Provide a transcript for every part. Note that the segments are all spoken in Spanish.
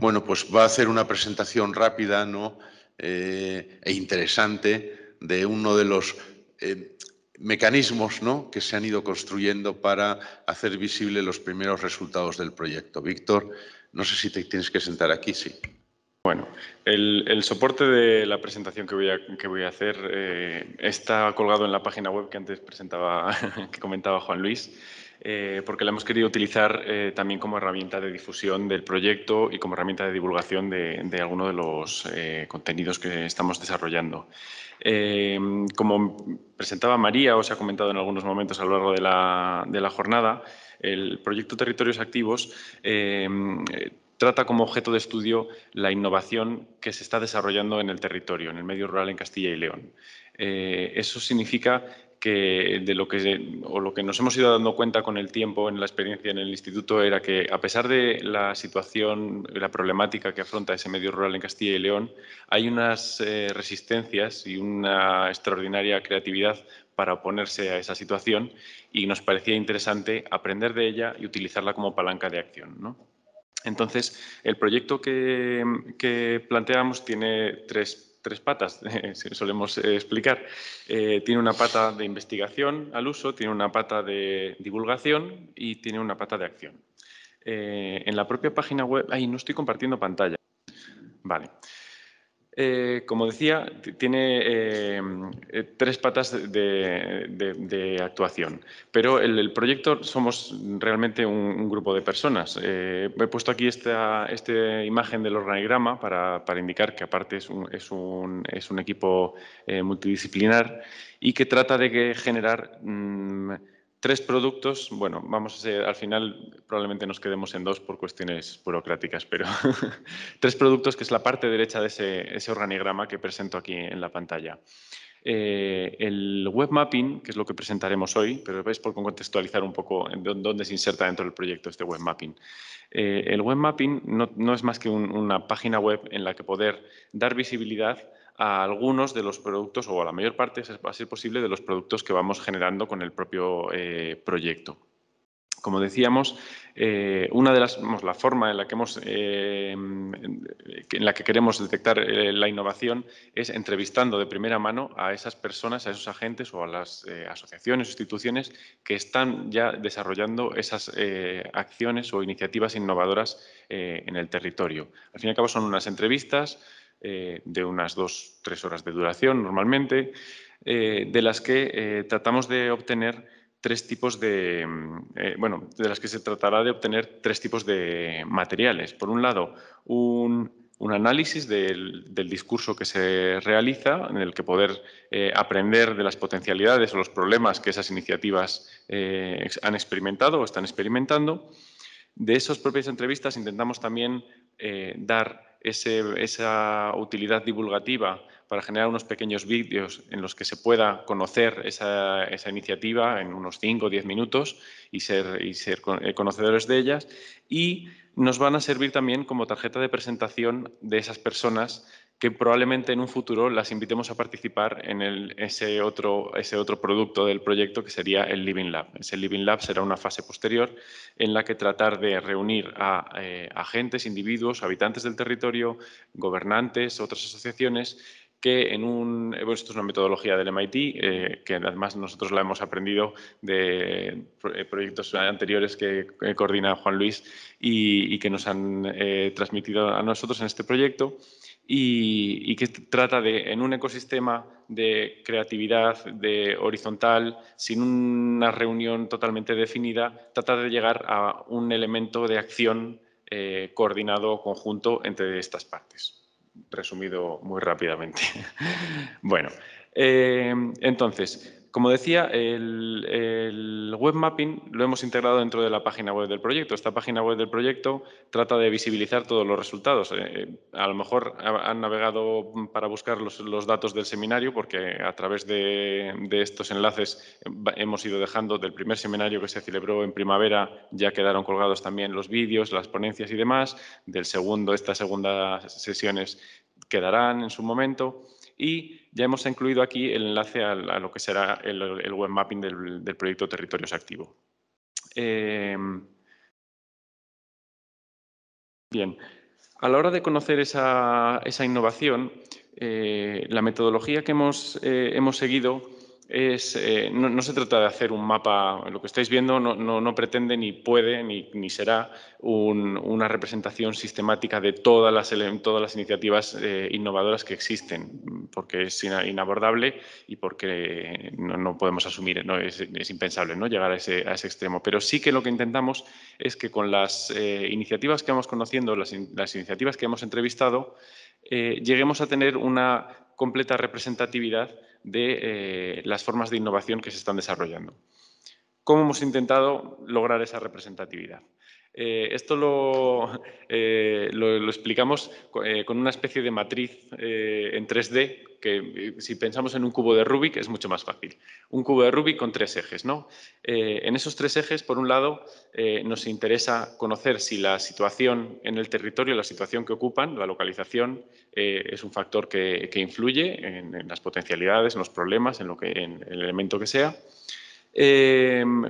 Bueno, pues va a hacer una presentación rápida ¿no? Eh, e interesante de uno de los eh, mecanismos ¿no? que se han ido construyendo para hacer visible los primeros resultados del proyecto. Víctor, no sé si te tienes que sentar aquí, sí. Bueno, el, soporte de la presentación que voy a, que voy a hacer eh, está colgado en la página web que antes presentaba, que comentaba Juan Luis, eh, porque la hemos querido utilizar eh, también como herramienta de difusión del proyecto y como herramienta de divulgación de, algunos de los contenidos que estamos desarrollando. como presentaba María, o se ha comentado en algunos momentos a lo largo de la, de la jornada, el proyecto Territorios Activos trata como objeto de estudio la innovación que se está desarrollando en el territorio, en el medio rural en Castilla y León. Eh, eso significa que de lo que lo que nos hemos ido dando cuenta con el tiempo en la experiencia en el instituto era que a pesar de la situación, la problemática que afronta ese medio rural en Castilla y León, hay unas eh, resistencias y una extraordinaria creatividad para oponerse a esa situación y nos parecía interesante aprender de ella y utilizarla como palanca de acción. ¿no? Entonces, el proyecto que, planteamos tiene tres tres patas, solemos eh, explicar. Eh, tiene una pata de investigación al uso, tiene una pata de divulgación y tiene una pata de acción. Eh, en la propia página web, ¡Ay! no estoy compartiendo pantalla. Vale. Eh, como decía, tiene eh, eh, tres patas de, actuación, pero el, el, proyecto somos realmente un, grupo de personas. he puesto aquí esta, imagen del organigrama para, indicar que aparte es un, equipo multidisciplinar y que trata de generar... Mm, Tres productos, bueno, vamos a ser, al final probablemente nos quedemos en dos por cuestiones burocráticas, pero tres productos que es la parte derecha de ese, organigrama que presento aquí en la pantalla. Eh, el web mapping, que es lo que presentaremos hoy, pero veis por contextualizar un poco en dónde se inserta dentro del proyecto este web mapping. Eh, el web mapping no, es más que una página web en la que poder dar visibilidad a algunos de los productos o a la mayor parte, va a ser posible, de los productos que vamos generando con el propio eh, proyecto. Como decíamos, eh, una de las la forma en la que hemos, eh, en la que queremos detectar la innovación es entrevistando de primera mano a esas personas, a esos agentes o a las asociaciones, instituciones que están ya desarrollando esas acciones o iniciativas innovadoras en el territorio. Al fin y al cabo son unas entrevistas, eh, de unas dos, tres horas de duración normalmente, eh, de las que eh, tratamos de obtener tres tipos de, mm, bueno, de las que se tratará de obtener tres tipos de materiales. Por un lado, un análisis del, discurso que se realiza, en el que poder aprender de las potencialidades o los problemas que esas iniciativas han experimentado o están experimentando. De esas propias entrevistas intentamos también dar esa utilidad divulgativa para generar unos pequeños vídeos en los que se pueda conocer esa, iniciativa en unos 5 o 10 minutos y ser, y ser eh, conocedores de ellas. Y nos van a servir también como tarjeta de presentación de esas personas que probablemente en un futuro las invitemos a participar en ese, otro, ese otro producto del proyecto que sería el Living Lab. Ese Living Lab será una fase posterior en la que tratar de reunir a eh, agentes, individuos, habitantes del territorio, gobernantes, otras asociaciones que en un, bueno, esto es una metodología del MIT, eh, que además nosotros la hemos aprendido de eh, proyectos anteriores que coordina Juan Luis y, que nos han transmitido a nosotros en este proyecto, y, que trata de, en un ecosistema de creatividad, de horizontal, sin una reunión totalmente definida, trata de llegar a un elemento de acción eh, coordinado conjunto entre estas partes. Resumido muy rápidamente. bueno, eh, entonces, como decía, el, web mapping lo hemos integrado dentro de la página web del proyecto. Esta página web del proyecto trata de visibilizar todos los resultados. Eh, eh, a lo mejor han navegado para buscar los, datos del seminario porque a través de, estos enlaces eh, hemos ido dejando del primer seminario que se celebró en primavera, ya quedaron colgados también los vídeos, las ponencias y demás. Del segundo, estas segundas sesiones quedarán en su momento y ya hemos incluido aquí el enlace a, lo que será el, web mapping del, proyecto Territorios Activo. Em, bien, a la hora de conocer esa, innovación, eh, la metodología que hemos, eh, hemos seguido eh, no, se trata de hacer un mapa, lo que estáis viendo no, pretende ni puede ni, será una representación sistemática de todas las, todas las iniciativas eh, innovadoras que existen, porque es inabordable y porque no, podemos asumir, ¿no? Es, impensable ¿no? llegar a ese, extremo. Pero sí que lo que intentamos es que con las eh, iniciativas que vamos conociendo, las, iniciativas que hemos entrevistado, lleguemos a tener una completa representatividad de eh, las formas de innovación que se están desarrollando. ¿Cómo hemos intentado lograr esa representatividad? Eh, esto lo, eh, explicamos eh, con, una especie de matriz en 3D, que si pensamos en un cubo de Rubik es mucho más fácil. Un cubo de Rubik con tres ejes. en esos tres ejes, por un lado, nos interesa conocer si la situación en el territorio, la situación que ocupan, la localización, es un factor que, influye en, las potencialidades, en los problemas, en, lo que, en el elemento que sea.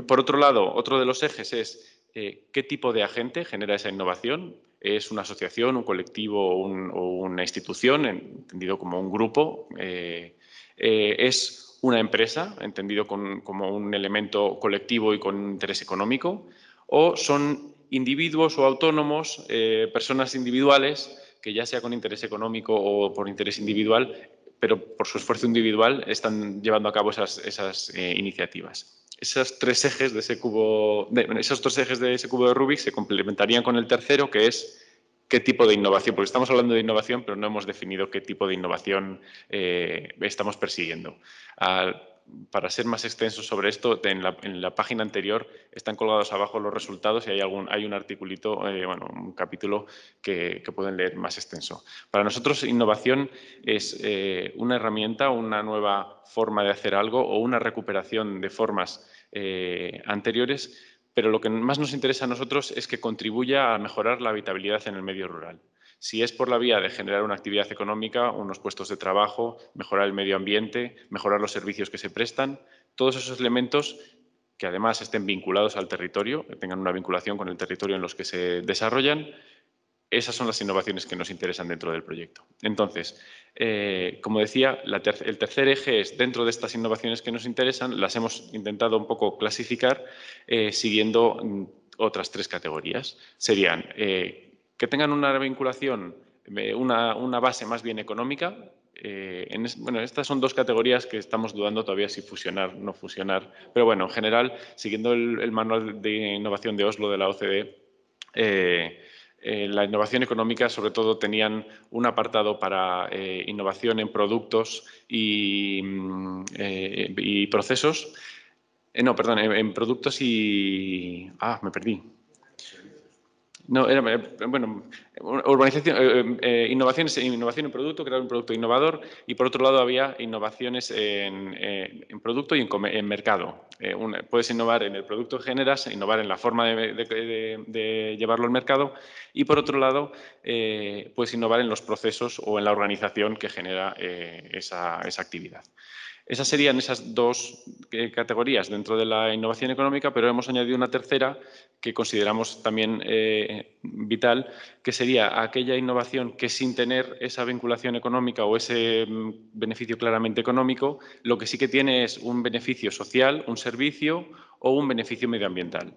por otro lado, otro de los ejes es eh, qué tipo de agente genera esa innovación. ¿Es una asociación, un colectivo o una institución, entendido como un grupo? Eh, eh, ¿Es una empresa, entendido como un elemento colectivo y con interés económico? ¿O son individuos o autónomos, personas individuales, que ya sea con interés económico o por interés individual, pero por su esfuerzo individual están llevando a cabo esas iniciativas? esos tres ejes de ese cubo, de, esos tres ejes de ese cubo de Rubik se complementarían con el tercero, que es qué tipo de innovación, porque estamos hablando de innovación, pero no hemos definido qué tipo de innovación eh, estamos persiguiendo para ser más extenso sobre esto, en la, en la, página anterior están colgados abajo los resultados y hay, un articulito, eh, bueno, un capítulo que, pueden leer más extenso. Para nosotros, innovación es eh, una herramienta, una nueva forma de hacer algo o una recuperación de formas eh, anteriores, pero lo que más nos interesa a nosotros es que contribuya a mejorar la habitabilidad en el medio rural. Si es por la vía de generar una actividad económica, unos puestos de trabajo, mejorar el medio ambiente, mejorar los servicios que se prestan, todos esos elementos que además estén vinculados al territorio, que tengan una vinculación con el territorio en los que se desarrollan, esas son las innovaciones que nos interesan dentro del proyecto. Entonces, eh, como decía, el tercer eje es, dentro de estas innovaciones que nos interesan, las hemos intentado un poco clasificar eh, siguiendo mm, otras tres categorías. Serían eh, que tengan una vinculación, eh, una, base más bien económica. Eh, bueno, estas son dos categorías que estamos dudando todavía si fusionar o no fusionar. Pero bueno, en general, siguiendo el, manual de innovación de Oslo de la OCDE, eh, la innovación económica sobre todo tenían un apartado para innovación en productos y, mm, y procesos. no, perdón, en productos y... Ah, me perdí. No, era, eh, bueno, urbanización, eh, eh, innovación en producto, crear un producto innovador y por otro lado había innovaciones en, producto y en, mercado. puedes innovar en el producto que generas, innovar en la forma de, llevarlo al mercado y por otro lado puedes innovar en los procesos o en la organización que genera esa actividad. Esas serían esas dos eh, categorías dentro de la innovación económica, pero hemos añadido una tercera que consideramos también eh, vital, que sería aquella innovación que sin tener esa vinculación económica o ese mm, beneficio claramente económico, lo que sí que tiene es un beneficio social, un servicio o un beneficio medioambiental.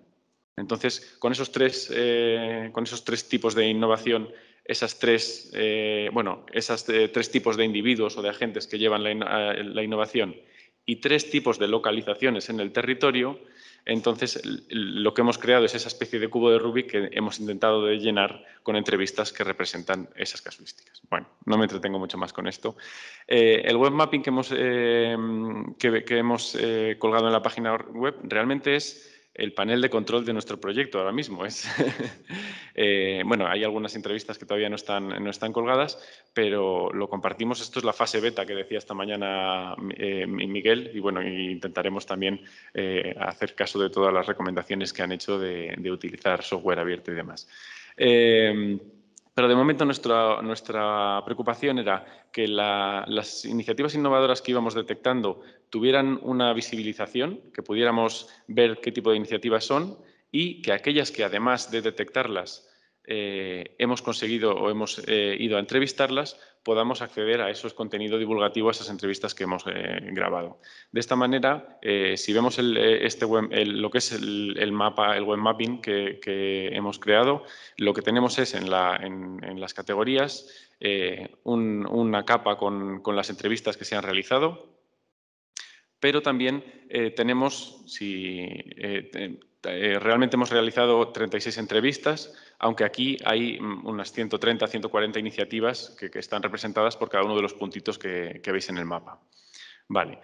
Entonces, con esos tres, eh, con esos tres tipos de innovación esas tres, eh, bueno, esas, eh, tres tipos de individuos o de agentes que llevan eh, la, innovación y tres tipos de localizaciones en el territorio, entonces lo que hemos creado es esa especie de cubo de Rubik que hemos intentado de llenar con entrevistas que representan esas casuísticas. Bueno, no me entretengo mucho más con esto. el web mapping que hemos, que hemos colgado en la página web realmente es el panel de control de nuestro proyecto ahora mismo. Es, eh, bueno, hay algunas entrevistas que todavía no están, no están colgadas, pero lo compartimos. Esto es la fase beta que decía esta mañana eh, Miguel y bueno, intentaremos también eh, hacer caso de todas las recomendaciones que han hecho de utilizar software abierto y demás. Pero de momento nuestra, nuestra preocupación era que las iniciativas innovadoras que íbamos detectando tuvieran una visibilización, que pudiéramos ver qué tipo de iniciativas son y que aquellas que además de detectarlas eh, hemos conseguido o hemos eh, ido a entrevistarlas, podamos acceder a esos contenidos divulgativos, a esas entrevistas que hemos eh, grabado. De esta manera, si vemos este web, lo que es el, mapa, el web mapping que, hemos creado, lo que tenemos es en, las categorías una capa con, las entrevistas que se han realizado, pero también tenemos, si eh, realmente hemos realizado 36 entrevistas, aunque aquí hay mm, unas 130, 140 iniciativas que, están representadas por cada uno de los puntitos que, veis en el mapa. Vale.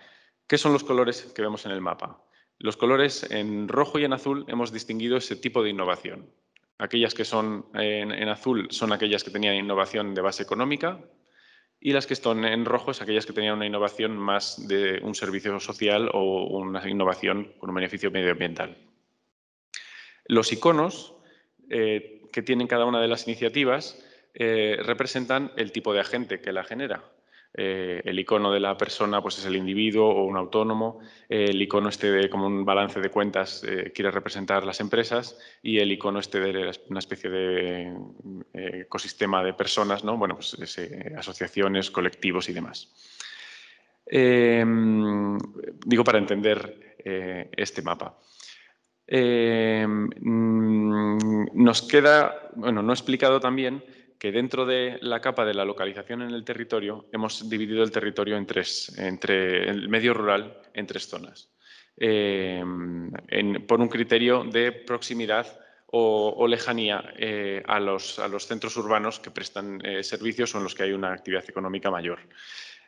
¿Qué son los colores que vemos en el mapa? Los colores en rojo y en azul hemos distinguido ese tipo de innovación. Aquellas que son eh, en, azul son aquellas que tenían innovación de base económica y las que están en rojo son aquellas que tenían una innovación más de un servicio social o una innovación con un beneficio medioambiental. Los iconos eh, que tienen cada una de las iniciativas eh, representan el tipo de agente que la genera. Eh, el icono de la persona pues es el individuo o un autónomo, el icono este de como un balance de cuentas quiere representar las empresas y el icono este de una especie de ecosistema de personas, bueno, pues, asociaciones, colectivos y demás. digo para entender este mapa. Eh, mm, nos queda, bueno, no he explicado también que dentro de la capa de la localización en el territorio hemos dividido el territorio en tres, entre el medio rural en tres zonas, eh, por un criterio de proximidad o, lejanía eh, a, los, a, los, centros urbanos que prestan servicios o en los que hay una actividad económica mayor.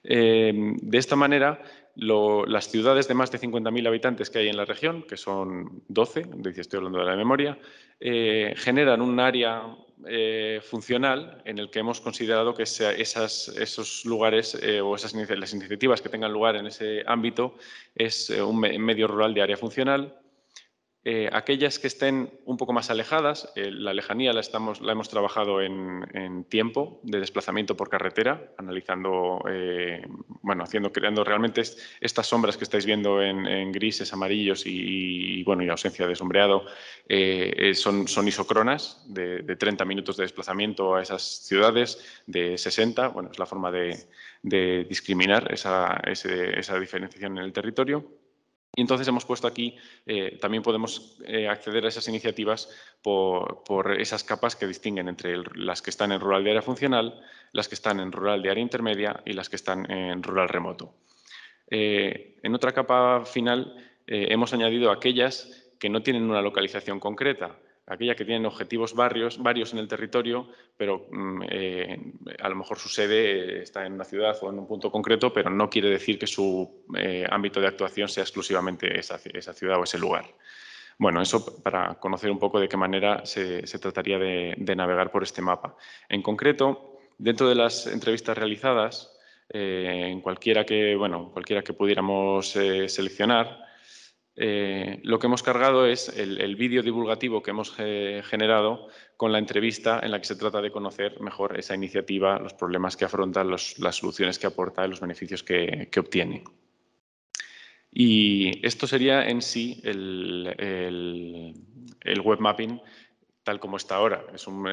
Eh, de esta manera, las ciudades de más de 50.000 habitantes que hay en la región, que son 12, estoy hablando de la memoria, eh, generan un área eh, funcional en el que hemos considerado que esos lugares o esas, las iniciativas que tengan lugar en ese ámbito es un medio rural de área funcional eh, aquellas que estén un poco más alejadas, eh, la lejanía la, hemos trabajado en, tiempo de desplazamiento por carretera, analizando, eh, bueno, haciendo, creando realmente estas sombras que estáis viendo en, grises, amarillos y, bueno, y ausencia de sombreado, son, isocronas de, 30 minutos de desplazamiento a esas ciudades, de 60, bueno, es la forma de, discriminar esa, esa diferenciación en el territorio. Y entonces hemos puesto aquí, eh, también podemos eh, acceder a esas iniciativas por, esas capas que distinguen entre las que están en rural de área funcional, las que están en rural de área intermedia y las que están en rural remoto. Eh, en otra capa final hemos añadido aquellas que no tienen una localización concreta, Aquella que tienen objetivos varios en el territorio, pero mm, eh, a lo mejor su sede está en una ciudad o en un punto concreto, pero no quiere decir que su eh, ámbito de actuación sea exclusivamente esa, ciudad o ese lugar. Bueno, eso para conocer un poco de qué manera se, trataría de, navegar por este mapa. En concreto, dentro de las entrevistas realizadas, eh, en cualquiera que, bueno, cualquiera que pudiéramos seleccionar, eh, lo que hemos cargado es el, vídeo divulgativo que hemos eh, generado con la entrevista en la que se trata de conocer mejor esa iniciativa, los problemas que afronta, las soluciones que aporta y los beneficios que, obtiene. Y esto sería en sí el, web mapping tal como está ahora. Es un,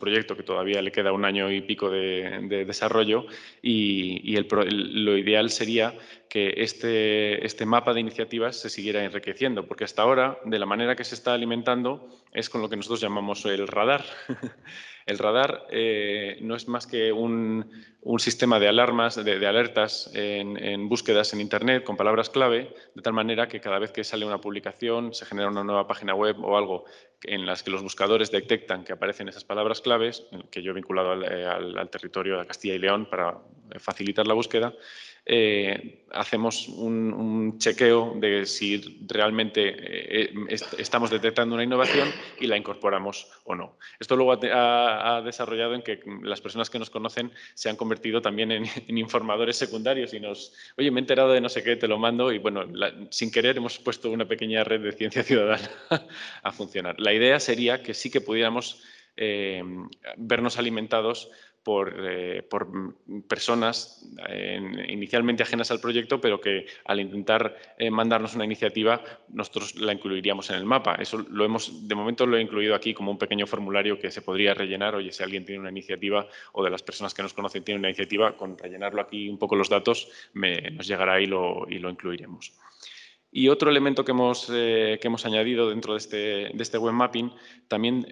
proyecto que todavía le queda un año y pico de, desarrollo y, lo ideal sería que este, este mapa de iniciativas se siguiera enriqueciendo, porque hasta ahora, de la manera que se está alimentando, es con lo que nosotros llamamos el radar. el radar eh, no es más que un, sistema de alarmas, de, alertas en, búsquedas en Internet con palabras clave, de tal manera que cada vez que sale una publicación, se genera una nueva página web o algo en las que los buscadores detectan que aparecen esas palabras claves, que yo he vinculado eh, al territorio de Castilla y León para facilitar la búsqueda, eh, hacemos un, chequeo de si realmente eh, eh, estamos detectando una innovación y la incorporamos o no. Esto luego ha, desarrollado en que las personas que nos conocen se han convertido también en, informadores secundarios y nos, oye, me he enterado de no sé qué, te lo mando y bueno, sin querer hemos puesto una pequeña red de ciencia ciudadana a funcionar. La idea sería que sí que pudiéramos vernos alimentados eh, por, personas eh, inicialmente ajenas al proyecto, pero que al intentar eh, mandarnos una iniciativa, nosotros la incluiríamos en el mapa. Eso lo hemos, de momento lo he incluido aquí como un pequeño formulario que se podría rellenar. Oye, si alguien tiene una iniciativa o de las personas que nos conocen tiene una iniciativa, con rellenarlo aquí un poco los datos, nos llegará y lo, y lo incluiremos. Y otro elemento que hemos, hemos añadido dentro de este, de este web mapping también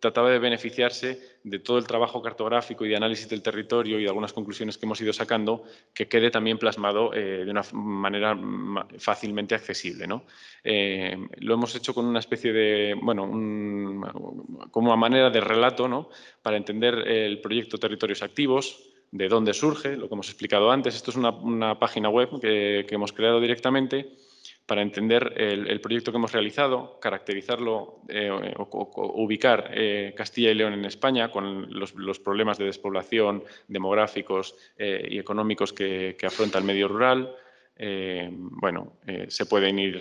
trataba de beneficiarse de todo el trabajo cartográfico y de análisis del territorio y de algunas conclusiones que hemos ido sacando, que quede también plasmado eh, de una manera fácilmente accesible. Eh, lo hemos hecho con una especie de, bueno, como a manera de relato ¿no? para entender el proyecto Territorios Activos, de dónde surge, lo que hemos explicado antes. Esto es una, página web que hemos creado directamente para entender el, proyecto que hemos realizado, caracterizarlo eh, o, ubicar eh, Castilla y León en España con los, problemas de despoblación demográficos eh, y económicos que, que, afronta el medio rural. bueno, se pueden ir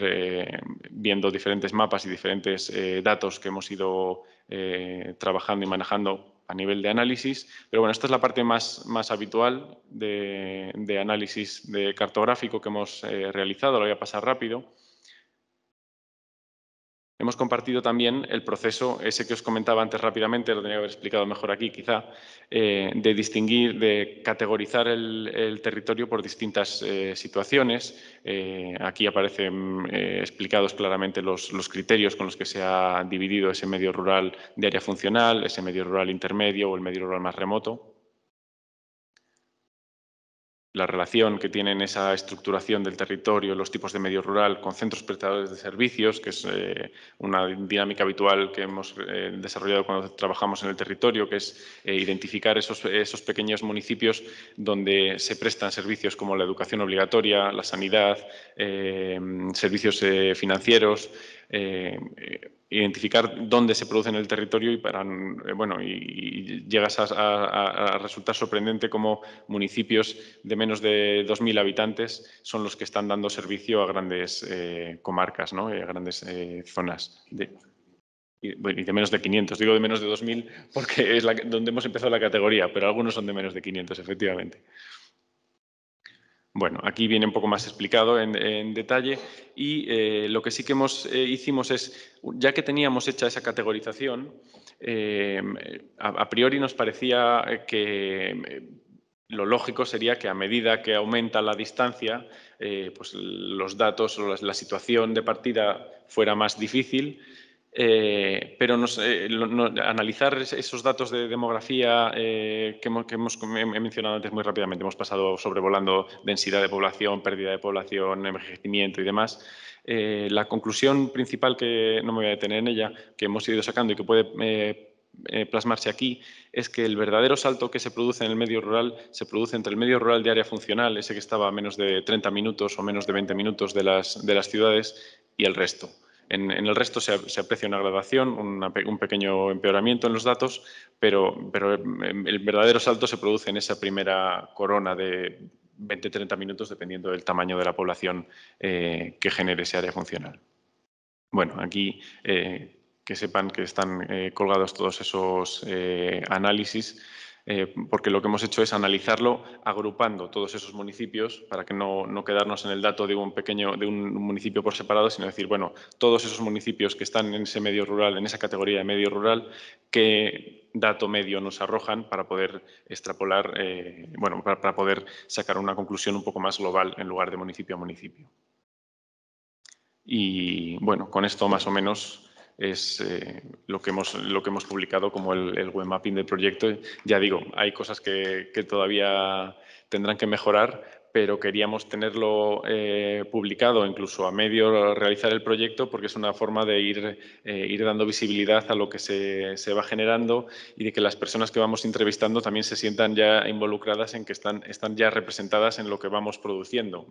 viendo diferentes mapas y diferentes datos que hemos ido trabajando y manejando a nivel de análisis. Pero bueno, esta es la parte más, habitual de, análisis de cartográfico que hemos eh, realizado, lo voy a pasar rápido. Hemos compartido también el proceso, ese que os comentaba antes rápidamente, lo tenía que haber explicado mejor aquí quizá, eh, de distinguir, de categorizar el, territorio por distintas eh, situaciones. Eh, aquí aparecen explicados claramente los, criterios con los que se ha dividido ese medio rural de área funcional, ese medio rural intermedio o el medio rural más remoto la relación que tienen esa estructuración del territorio, los tipos de medio rural con centros prestadores de servicios, que es eh, una dinámica habitual que hemos eh, desarrollado cuando trabajamos en el territorio, que es eh, identificar esos, esos, pequeños municipios donde se prestan servicios como la educación obligatoria, la sanidad, servicios financieros, eh, identificar dónde se produce en el territorio y eh, bueno y, llegas a, resultar sorprendente cómo municipios de menos de 2.000 habitantes son los que están dando servicio a grandes eh, comarcas, ¿no? a grandes zonas. De, y, de menos de 500. Digo de menos de 2.000 porque es donde hemos empezado la categoría, pero algunos son de menos de 500, efectivamente. Bueno, aquí viene un poco más explicado en, detalle y eh, lo que sí que hemos, eh, hicimos es, ya que teníamos hecha esa categorización, eh, a, priori nos parecía que lo lógico sería que a medida que aumenta la distancia, pues los datos o la situación de partida fuera más difícil eh, pero eh, analizar esos datos de demografía eh, que, hemos, he mencionado antes muy rápidamente, hemos pasado sobrevolando densidad de población, pérdida de población, envejecimiento y demás. la conclusión principal que no me voy a detener en ella, que hemos ido sacando y que puede plasmarse aquí es que el verdadero salto que se produce en el medio rural se produce entre el medio rural de área funcional, ese que estaba a menos de 30 minutos o menos de 20 minutos de las ciudades, y el resto. En, el resto se, aprecia una graduación, un pequeño empeoramiento en los datos, pero, eh, el verdadero salto se produce en esa primera corona de 20-30 minutos, dependiendo del tamaño de la población eh, que genere ese área funcional. Bueno, aquí eh, que sepan que están colgados todos esos análisis eh, porque lo que hemos hecho es analizarlo agrupando todos esos municipios para que no, quedarnos en el dato de un pequeño, de un municipio por separado, sino decir, bueno, todos esos municipios que están en ese medio rural, en esa categoría de medio rural, qué dato medio nos arrojan para poder extrapolar, eh, bueno, para poder sacar una conclusión un poco más global en lugar de municipio a municipio. Y bueno, con esto más o menos es eh, lo, que hemos, lo que hemos publicado como el, web mapping del proyecto. Ya digo, hay cosas que todavía tendrán que mejorar, pero queríamos tenerlo eh, publicado incluso a medio realizar el proyecto porque es una forma de ir, eh, ir dando visibilidad a lo que se, va generando y de que las personas que vamos entrevistando también se sientan ya involucradas en que están, están ya representadas en lo que vamos produciendo.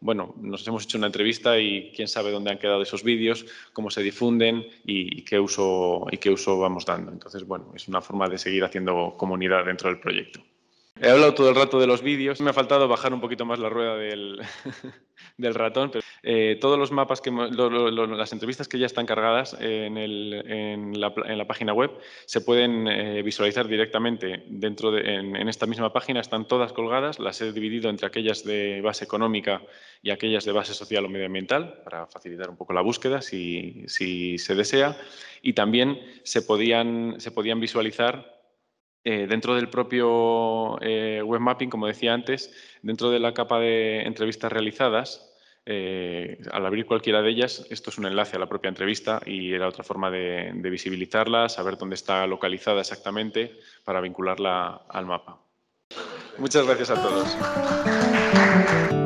bueno, nos hemos hecho una entrevista y quién sabe dónde han quedado esos vídeos, cómo se difunden y qué, uso, y qué uso vamos dando. Entonces, bueno, es una forma de seguir haciendo comunidad dentro del proyecto. He hablado todo el rato de los vídeos. Me ha faltado bajar un poquito más la rueda del, ratón, pero eh, todos los mapas, que, las entrevistas que ya están cargadas en, la, página web se pueden eh, visualizar directamente dentro de, en, esta misma página. Están todas colgadas. Las he dividido entre aquellas de base económica y aquellas de base social o medioambiental para facilitar un poco la búsqueda si, se desea. Y también se podían, se podían visualizar eh, dentro del propio eh, web mapping, como decía antes, dentro de la capa de entrevistas realizadas, eh, al abrir cualquiera de ellas, esto es un enlace a la propia entrevista y era otra forma de, de visibilizarla, saber dónde está localizada exactamente para vincularla al mapa. Muchas gracias a todos.